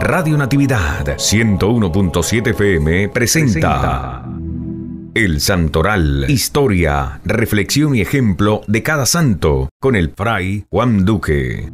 Radio Natividad 101.7 FM presenta El Santoral, historia, reflexión y ejemplo de cada santo con el fray Juan Duque.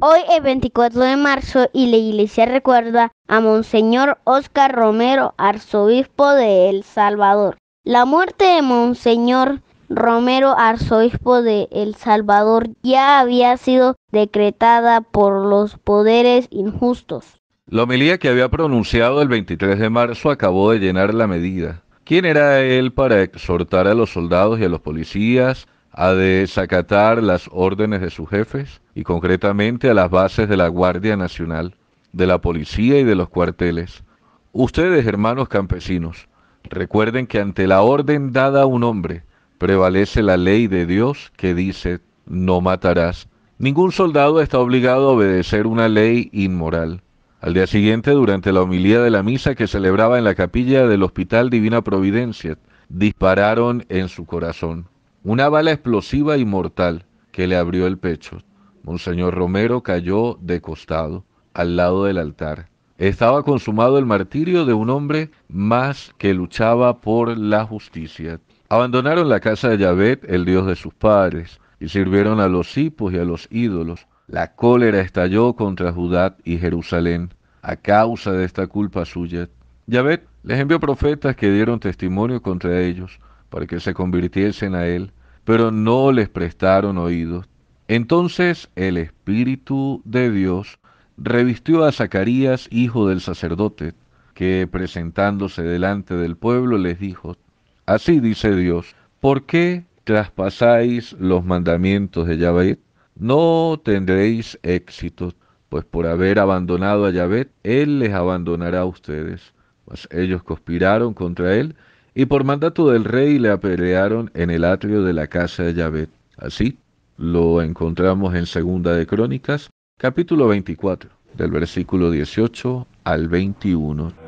Hoy es 24 de marzo y la iglesia recuerda a Monseñor Oscar Romero, arzobispo de El Salvador. La muerte de Monseñor Romero, arzobispo de El Salvador, ya había sido decretada por los poderes injustos. La homilía que había pronunciado el 23 de marzo acabó de llenar la medida. ¿Quién era él para exhortar a los soldados y a los policías a desacatar las órdenes de sus jefes y concretamente a las bases de la Guardia Nacional, de la policía y de los cuarteles? Ustedes, hermanos campesinos, recuerden que ante la orden dada a un hombre, prevalece la ley de Dios que dice, no matarás. Ningún soldado está obligado a obedecer una ley inmoral. Al día siguiente, durante la homilía de la misa que celebraba en la capilla del Hospital Divina Providencia, dispararon en su corazón. Una bala explosiva y mortal que le abrió el pecho. Monseñor Romero cayó de costado, al lado del altar. Estaba consumado el martirio de un hombre más que luchaba por la justicia. Abandonaron la casa de Yahvet, el dios de sus padres, y sirvieron a los hipos y a los ídolos. La cólera estalló contra Judá y Jerusalén a causa de esta culpa suya. Yahvet les envió profetas que dieron testimonio contra ellos para que se convirtiesen a él, pero no les prestaron oídos. Entonces el Espíritu de Dios revistió a Zacarías, hijo del sacerdote, que presentándose delante del pueblo les dijo, Así dice Dios, ¿por qué traspasáis los mandamientos de Yahvé? No tendréis éxito, pues por haber abandonado a Yahvé, Él les abandonará a ustedes. Pues ellos conspiraron contra Él y por mandato del rey le apedrearon en el atrio de la casa de Yahvé. Así lo encontramos en Segunda de Crónicas, capítulo 24, del versículo 18 al 21.